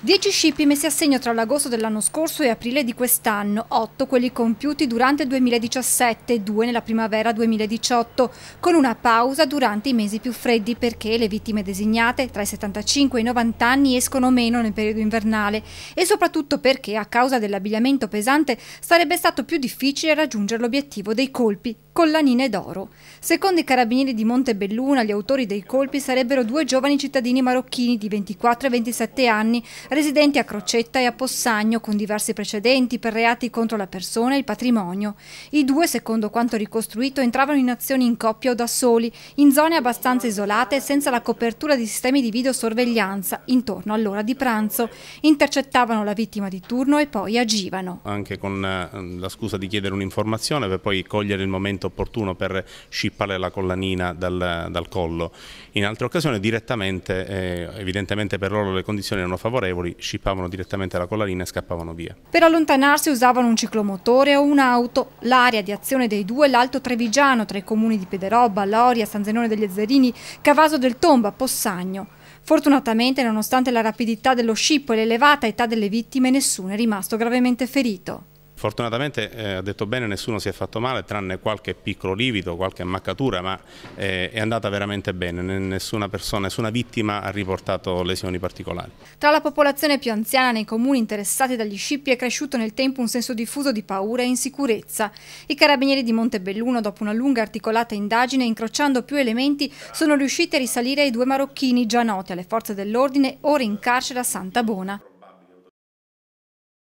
10 scippi messi a segno tra l'agosto dell'anno scorso e aprile di quest'anno, 8 quelli compiuti durante il 2017 e 2 nella primavera 2018, con una pausa durante i mesi più freddi perché le vittime designate tra i 75 e i 90 anni escono meno nel periodo invernale e soprattutto perché a causa dell'abbigliamento pesante sarebbe stato più difficile raggiungere l'obiettivo dei colpi, collanine d'oro. Secondo i carabinieri di Montebelluna, gli autori dei colpi sarebbero due giovani cittadini marocchini di 24 e 27 anni, residenti a Crocetta e a Possagno, con diversi precedenti per reati contro la persona e il patrimonio. I due, secondo quanto ricostruito, entravano in azioni in coppia o da soli, in zone abbastanza isolate e senza la copertura di sistemi di videosorveglianza, intorno all'ora di pranzo. Intercettavano la vittima di turno e poi agivano. Anche con eh, la scusa di chiedere un'informazione per poi cogliere il momento opportuno per scippare la collanina dal, dal collo. In altre occasioni direttamente, eh, evidentemente per loro le condizioni erano favorevoli, scippavano direttamente la collanina e scappavano via. Per allontanarsi usavano un ciclomotore o un'auto. L'area di azione dei due è l'Alto Trevigiano, tra i comuni di Pederoba, Loria, San Zenone degli Ezzerini, Cavaso del Tomba, Possagno. Fortunatamente, nonostante la rapidità dello scippo e l'elevata età delle vittime, nessuno è rimasto gravemente ferito. Fortunatamente, eh, ha detto bene, nessuno si è fatto male, tranne qualche piccolo livido, qualche ammaccatura, ma eh, è andata veramente bene, nessuna persona, nessuna vittima ha riportato lesioni particolari. Tra la popolazione più anziana nei comuni interessati dagli scippi è cresciuto nel tempo un senso diffuso di paura e insicurezza. I carabinieri di Montebelluno, dopo una lunga articolata indagine, incrociando più elementi, sono riusciti a risalire ai due marocchini già noti alle forze dell'ordine, ora in carcere a Santa Bona.